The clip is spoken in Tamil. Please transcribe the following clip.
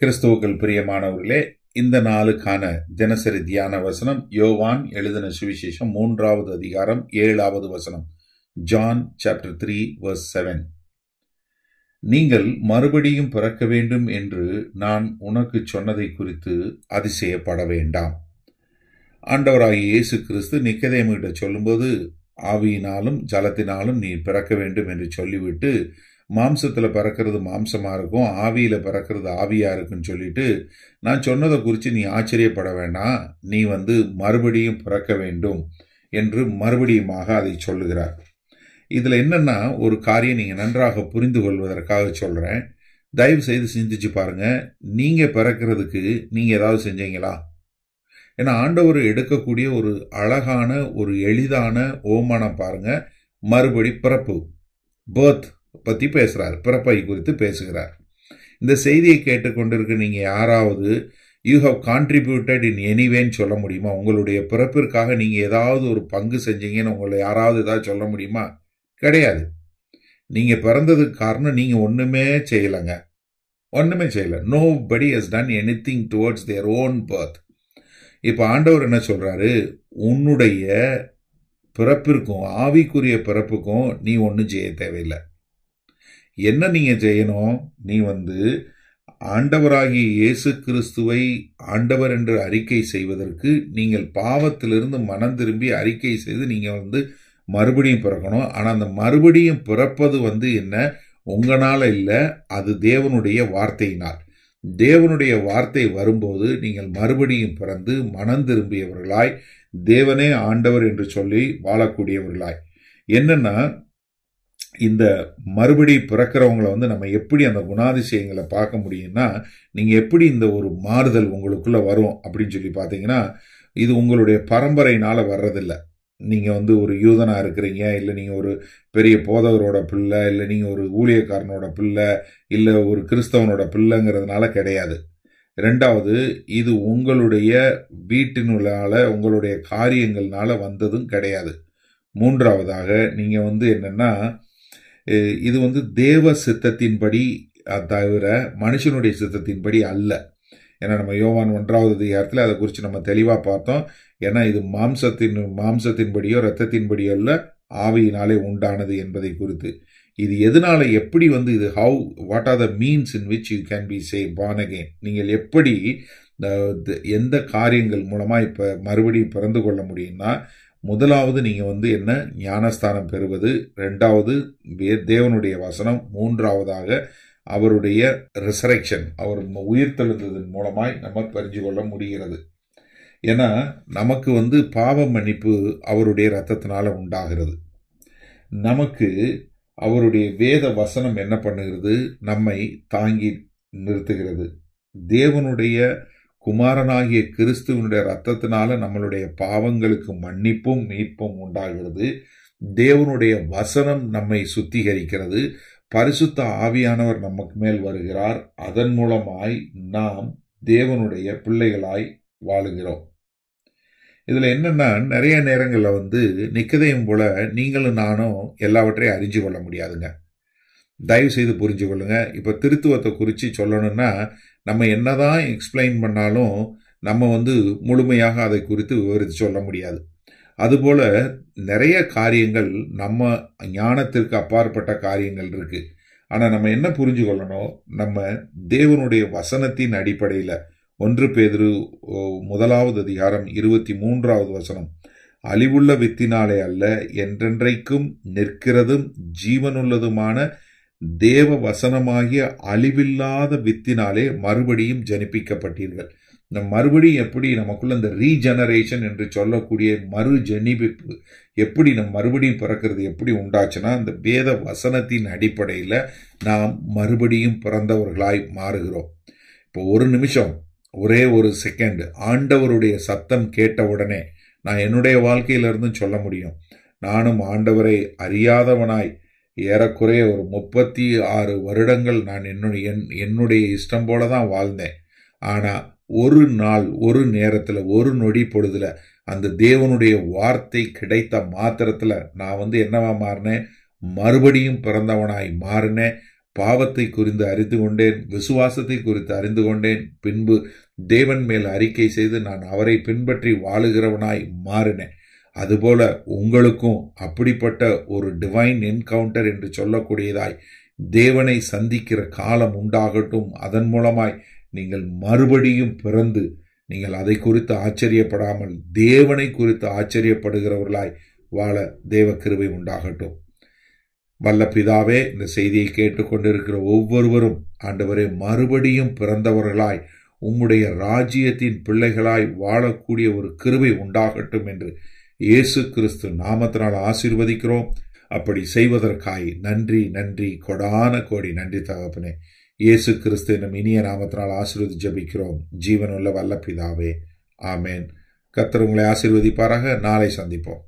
கிறிஸ்துவுக்கள் பிரியமானவர்களே இந்த நாளுக்கான தினசரி தியான வசனம் யோவான் எழுதின சுவிசேஷம் மூன்றாவது அதிகாரம் ஏழாவது வசனம் John chapter three verse seven நீங்கள் மறுபடியும் பிறக்க வேண்டும் என்று நான் உனக்கு சொன்னதை குறித்து அதிசயப்பட வேண்டாம் ஆண்டவராகிய இயேசு கிறிஸ்து நிக்கதேமிட்ட சொல்லும்போது ஆவியினாலும் ஜலத்தினாலும் நீ பிறக்க வேண்டும் என்று சொல்லிவிட்டு மாம்சத்தில் பறக்கிறது மாம்சமாக இருக்கும் ஆவியில் பறக்கிறது ஆவியாக இருக்குன்னு சொல்லிட்டு நான் சொன்னதை குறித்து நீ ஆச்சரியப்பட வேண்டாம் நீ வந்து மறுபடியும் பிறக்க வேண்டும் என்று மறுபடியுமாக அதை சொல்லுகிறார் இதில் என்னென்னா ஒரு காரியம் நீங்கள் நன்றாக புரிந்து கொள்வதற்காக சொல்கிறேன் தயவு செய்து சிந்திச்சு பாருங்கள் நீங்கள் பிறக்கிறதுக்கு நீங்கள் ஏதாவது செஞ்சீங்களா ஏன்னா ஆண்டவர் எடுக்கக்கூடிய ஒரு அழகான ஒரு எளிதான ஓமானம் பாருங்கள் மறுபடி பிறப்பு பேர்த் பற்றி பேசுகிறார் பிறப்பை குறித்து பேசுகிறார் இந்த செய்தியை கேட்டுக்கொண்டிருக்க நீங்கள் யாராவது யூ ஹவ் கான்ட்ரிபியூட்டட் இன் எனிவேன்னு சொல்ல முடியுமா உங்களுடைய பிறப்பிற்காக நீங்கள் ஏதாவது ஒரு பங்கு செஞ்சீங்கன்னு உங்களை யாராவது ஏதாவது சொல்ல முடியுமா கிடையாது நீங்கள் பிறந்ததுக்கு காரணம் நீங்கள் ஒன்றுமே செய்யலைங்க ஒன்றுமே செய்யலை nobody has done anything towards their own birth இப்போ ஆண்டவர் என்ன சொல்கிறாரு உன்னுடைய பிறப்பிற்கும் ஆவிக்குரிய பிறப்புக்கும் நீ ஒன்றும் செய்ய தேவையில்லை என்ன நீங்கள் செய்யணும் நீ வந்து ஆண்டவராகிய இயேசு கிறிஸ்துவை ஆண்டவர் என்று அறிக்கை செய்வதற்கு நீங்கள் பாவத்திலிருந்து மனம் திரும்பி அறிக்கை செய்து நீங்கள் வந்து மறுபடியும் பிறக்கணும் ஆனால் அந்த மறுபடியும் பிறப்பது வந்து என்ன உங்களால் இல்லை அது தேவனுடைய வார்த்தையினால் தேவனுடைய வார்த்தை வரும்போது நீங்கள் மறுபடியும் பிறந்து மனம் திரும்பியவர்களாய் தேவனே ஆண்டவர் என்று சொல்லி வாழக்கூடியவர்களாய் என்னன்னா இந்த மறுபடி பிறக்கிறவங்களை வந்து நம்ம எப்படி அந்த குணாதிசயங்களை பார்க்க முடியும்னா நீங்கள் எப்படி இந்த ஒரு மாறுதல் உங்களுக்குள்ளே வரும் அப்படின்னு சொல்லி பார்த்தீங்கன்னா இது உங்களுடைய பரம்பரையினால் வர்றதில்ல நீங்கள் வந்து ஒரு யூதனாக இருக்கிறீங்க இல்லை நீங்கள் ஒரு பெரிய போதகரோட பிள்ளை இல்லை நீங்கள் ஒரு ஊழியக்காரனோட பிள்ளை இல்லை ஒரு கிறிஸ்தவனோட பிள்ளைங்கிறதுனால கிடையாது ரெண்டாவது இது உங்களுடைய வீட்டினுள்ளால உங்களுடைய காரியங்கள்னால வந்ததும் கிடையாது மூன்றாவதாக நீங்கள் வந்து என்னென்னா இது வந்து தேவ சித்தத்தின்படி தவிர மனுஷனுடைய சித்தத்தின்படி அல்ல ஏன்னா நம்ம யோவான் ஒன்றாவது அதிகாரத்தில் அதை குறித்து நம்ம தெளிவாக பார்த்தோம் ஏன்னா இது மாம்சத்தின் மாம்சத்தின்படியோ ரத்தத்தின்படியோ அல்ல ஆவியினாலே உண்டானது என்பதை குறித்து இது எதனால எப்படி வந்து இது how what are the means in which you can be say born again நீங்கள் எப்படி எந்த காரியங்கள் மூலமாக இப்போ மறுபடியும் பிறந்து கொள்ள முடியும்னா முதலாவது நீங்கள் வந்து என்ன ஞானஸ்தானம் பெறுவது ரெண்டாவது தேவனுடைய வசனம் மூன்றாவதாக அவருடைய ரிசரக்ஷன் அவர் உயிர் மூலமாய் நம்ம தெரிஞ்சு கொள்ள முடிகிறது ஏன்னா நமக்கு வந்து பாவ மன்னிப்பு அவருடைய ரத்தத்தினால உண்டாகிறது நமக்கு அவருடைய வேத வசனம் என்ன பண்ணுகிறது நம்மை தாங்கி நிறுத்துகிறது தேவனுடைய குமாரனாகிய கிறிஸ்துவனுடைய ரத்தத்தினால நம்மளுடைய பாவங்களுக்கு மன்னிப்பும் மீட்பும் உண்டாகிறது தேவனுடைய வசனம் நம்மை சுத்திகரிக்கிறது பரிசுத்த ஆவியானவர் நமக்கு மேல் வருகிறார் அதன் மூலமாய் நாம் தேவனுடைய பிள்ளைகளாய் வாழுகிறோம் இதில் என்னென்னா நிறைய நேரங்களில் வந்து நிக்கதையும் போல நீங்களும் நானும் எல்லாவற்றையும் அறிஞ்சு கொள்ள முடியாதுங்க தயவு செய்து புரிஞ்சு கொள்ளுங்க இப்போ திருத்துவத்தை குறித்து சொல்லணும்னா நம்ம என்னதான் எக்ஸ்பிளைன் பண்ணாலும் நம்ம வந்து முழுமையாக அதை குறித்து விவரித்து சொல்ல முடியாது அதுபோல் நிறைய காரியங்கள் நம்ம ஞானத்திற்கு அப்பாற்பட்ட காரியங்கள் இருக்குது ஆனால் நம்ம என்ன புரிஞ்சு கொள்ளணும் நம்ம தேவனுடைய வசனத்தின் அடிப்படையில் ஒன்று பேதிரு முதலாவது அதிகாரம் இருபத்தி மூன்றாவது வசனம் அழிவுள்ள வித்தினாலே அல்ல என்றென்றைக்கும் நிற்கிறதும் ஜீவனுள்ளதுமான தேவ வசனமாகிய அழிவில்லாத வித்தினாலே மறுபடியும் ஜனிப்பிக்கப்பட்டீர்கள் இந்த மறுபடியும் எப்படி நமக்குள்ள இந்த ரீஜெனரேஷன் என்று சொல்லக்கூடிய மறு ஜனிப்பிப்பு எப்படி நம் மறுபடியும் பிறக்கிறது எப்படி உண்டாச்சுன்னா இந்த வேத வசனத்தின் அடிப்படையில் நாம் மறுபடியும் பிறந்தவர்களாய் மாறுகிறோம் இப்போ ஒரு நிமிஷம் ஒரே ஒரு செகண்ட் ஆண்டவருடைய சத்தம் கேட்ட உடனே நான் என்னுடைய வாழ்க்கையிலிருந்து சொல்ல முடியும் நானும் ஆண்டவரை அறியாதவனாய் ஏறக்குறைய ஒரு முப்பத்தி ஆறு வருடங்கள் நான் என்னுடைய என் என்னுடைய இஷ்டம் போல தான் வாழ்ந்தேன் ஆனால் ஒரு நாள் ஒரு நேரத்தில் ஒரு நொடி பொழுதில் அந்த தேவனுடைய வார்த்தை கிடைத்த மாத்திரத்தில் நான் வந்து என்னவா மாறினேன் மறுபடியும் பிறந்தவனாய் மாறினேன் பாவத்தை குறித்து அறிந்து கொண்டேன் விசுவாசத்தை குறித்து அறிந்து கொண்டேன் பின்பு தேவன் மேல் அறிக்கை செய்து நான் அவரை பின்பற்றி வாழுகிறவனாய் மாறினேன் அதுபோல உங்களுக்கும் அப்படிப்பட்ட ஒரு டிவைன் என்கவுண்டர் என்று சொல்லக்கூடியதாய் தேவனை சந்திக்கிற காலம் உண்டாகட்டும் அதன் மூலமாய் நீங்கள் மறுபடியும் பிறந்து நீங்கள் அதை குறித்து ஆச்சரியப்படாமல் தேவனை குறித்து ஆச்சரியப்படுகிறவர்களாய் வாழ தேவ கிருபை உண்டாகட்டும் வல்ல பிதாவே இந்த செய்தியை கேட்டுக்கொண்டிருக்கிற ஒவ்வொருவரும் ஆண்டவரே மறுபடியும் பிறந்தவர்களாய் உம்முடைய ராஜ்யத்தின் பிள்ளைகளாய் வாழக்கூடிய ஒரு கிருபை உண்டாகட்டும் என்று இயேசு கிறிஸ்து நாமத்தினால் ஆசீர்வதிக்கிறோம் அப்படி செய்வதற்காய் நன்றி நன்றி கொடான கோடி நன்றி தகப்பனே இயேசு கிறிஸ்து என்னும் இனிய நாமத்தினால் ஆசீர்வதி ஜபிக்கிறோம் ஜீவனுள்ள வல்ல பிதாவே ஆமேன் கத்தர் உங்களை ஆசீர்வதிப்பாராக நாளை சந்திப்போம்